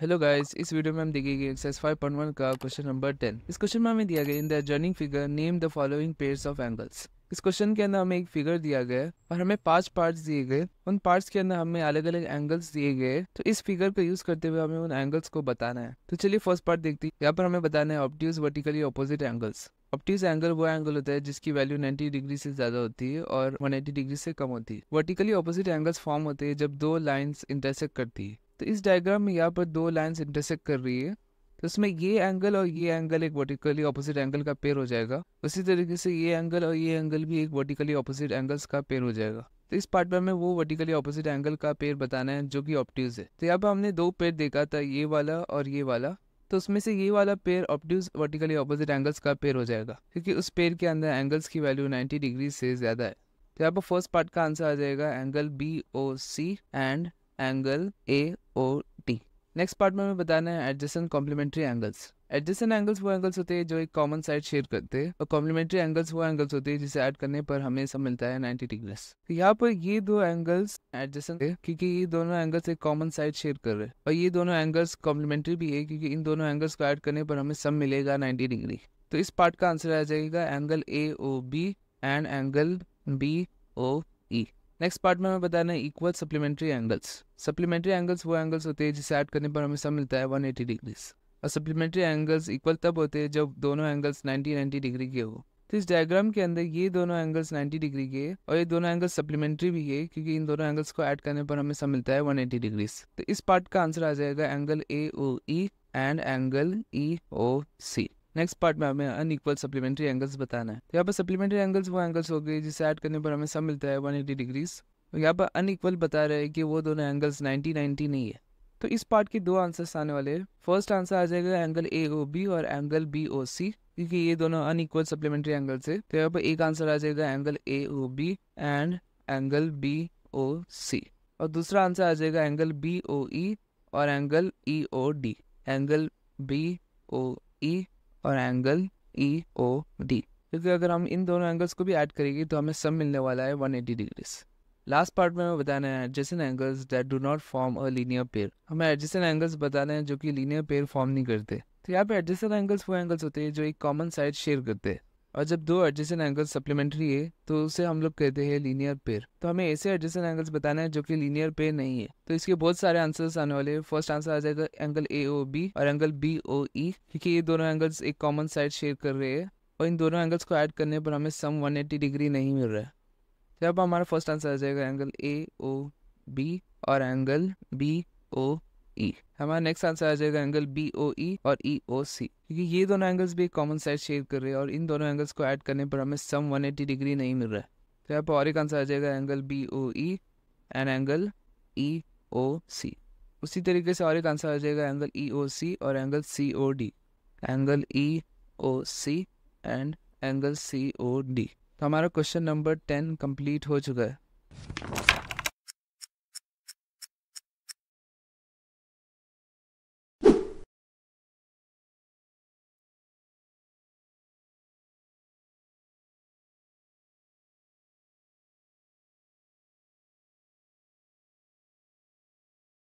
Hello guys इस video में हम देखेंगे एक्सरसाइज 5.1 का क्वेश्चन नंबर 10 इस क्वेश्चन में हमें दिया गया in the adjoining figure name the following pairs of angles इस क्वेश्चन के अंदर हमें एक फिगर दिया गया और हमें पांच पार्ट्स दिए गए उन पार्ट्स के अंदर हमें अलग अलग एंगल्स दिए गए तो इस फिगर को यूज करते हुए हमें उन एंगल्स को बताना है तो चलिए फर्स्ट पार्ट देखते हैं यहाँ पर हमें बताना है obtuse vertically opposite angles obtuse angle वो एंगल होता है जिसकी वैल्यू 90 डिग्री से ज्यादा होती है और 180 डिग्री से कम होती है वर्टिकली ऑपोजिट एंगल्स फॉर्म होते हैं जब दो लाइंस इंटरसेक्ट करती है तो इस डायग्राम में यहाँ पर दो लाइंस इंटरसेक्ट कर रही है तो इसमें ये एंगल और ये एंगल एक वर्टिकली ऑपोजिट एंगल का पेयर हो जाएगा उसी तरीके से ये एंगल और ये एंगल भी एक वर्टिकली ऑपोजिट एंगल्स का पेयर हो जाएगा तो इस पार्ट में हमें वो वर्टिकली ऑपोजिट एंगल का पेयर बताना है जो कि ऑप्टिव्स है तो यहाँ पर हमने दो पेयर देखा था ये वाला और ये वाला तो उसमें से ये वाला pair obtuse vertically opposite angles का पेयर हो जाएगा क्योंकि उस पेयर के अंदर एंगल्स की वैल्यू 90 डिग्री से ज़्यादा है तो यहाँ पर फर्स्ट पार्ट का आंसर आ जाएगा angle B O C and angle A O T next part में हमें बताना है adjacent complementary angles adjacent angles वो एंगल्स होते हैं जो एक कॉमन साइड शेयर करते हैं और कॉम्प्लीमेंट्री एंगल्स वो एंगल्स होते हैं जिसे ऐड करने पर हमें सब मिलता है 90 डिग्रीज तो यहाँ पर ये दो एंगल्स एडजस्टेंट है क्योंकि ये दोनों एंगल्स एक कॉमन साइड शेयर कर रहे हैं और ये दोनों एंगल्स कॉम्प्लीमेंट्री भी है क्योंकि इन दोनों एंगल्स को ऐड करने पर हमें सब मिलेगा नाइन्टी डिग्री तो इस पार्ट का आंसर आ जाएगा angle A O B and angle B O E next part में हमें बताना है equal supplementary angles supplementary angles वो एंगल्स होते हैं जिसे ऐड करने पर हमेशा मिलता है 180 डिग्रीज और सप्लीमेंट्री एंगल्स इक्वल तब होते हैं जब दोनों एंगल्स 90 90 डिग्री के हो तो इस डायग्राम के अंदर ये दोनों एंगल्स 90 डिग्री के और ये दोनों एंगल्स सप्लीमेंट्री भी है क्योंकि इन दोनों एंगल्स को ऐड करने पर हमेशा मिलता है एटी डिग्रीज तो इस पार्ट का आंसर आ जाएगा angle A O E and angle E O C next part में हमें अनइक्वल सप्लीमेंट्री एंगल्स बताना है तो यहाँ पर सप्लीमेंट्री एंगल्स वो एंगल्स हो गए जिसे ऐड करने पर हमें सब मिलता है वन एटी डिग्रीज तो यहाँ पर अनइक्वल बता रहे हैं कि वो दोनों एंगल्स नाइन्टी नाइन्टी नहीं है तो इस पार्ट के दो आंसर्स आने वाले हैं फर्स्ट आंसर आ जाएगा एंगल ए ओ बी और एंगल बी ओ सी क्योंकि ये दोनों एकवल सप्लीमेंट्री एंगल्स है तो यहाँ पर एक आंसर आ जाएगा angle A O B and angle B O C और दूसरा आंसर आ जाएगा एंगल बी ओ ई और angle E O D angle B O E और एंगल ई ओ डी क्योंकि अगर हम इन दोनों एंगल्स को भी ऐड करेंगे तो हमें सब मिलने वाला है 180 डिग्रीज लास्ट पार्ट में हमें बताना है adjacent angles that do not form a linear pair हमें एडजेसेंट एंगल्स बताने हैं जो कि लीनियर पेयर फॉर्म नहीं करते तो यहाँ पे एडजेसेंट एंगल्स वो एंगल्स होते हैं जो एक कॉमन साइड शेयर करते हैं और जब दो एडजेसेंट एंगल्स सप्लीमेंट्री है तो उसे हम लोग कहते हैं लीनियर पेयर तो हमें ऐसे एडजेसेंट एंगल्स बताना है जो कि लीनियर पेयर नहीं है तो इसके बहुत सारे आंसर्स आने वाले हैं फर्स्ट आंसर आ जाएगा एंगल ए ओ बी और एंगल बी ओ ई क्योंकि ये दोनों एंगल्स एक कॉमन साइड शेयर कर रहे हैं और इन दोनों एंगल्स को ऐड करने पर हमें सम 180 डिग्री नहीं मिल रहा है जब तो हमारा फर्स्ट आंसर आ जाएगा एंगल ए ओ बी और angle B O E e. हमारा नेक्स्ट आंसर आ जाएगा एंगल बी ओ ई और ई ओ सी क्योंकि ये दोनों एंगल्स भी कॉमन साइड शेयर कर रहे हैं और इन दोनों एंगल्स को ऐड करने पर हमें सम 180 डिग्री नहीं मिल रहा है तो यहाँ पर और एक आंसर आ जाएगा angle B O E and angle E O C उसी तरीके से और एक आंसर आ जाएगा एंगल ई ओ सी और angle C O D angle E O C and angle C O D तो हमारा क्वेश्चन नंबर टेन कंप्लीट हो चुका है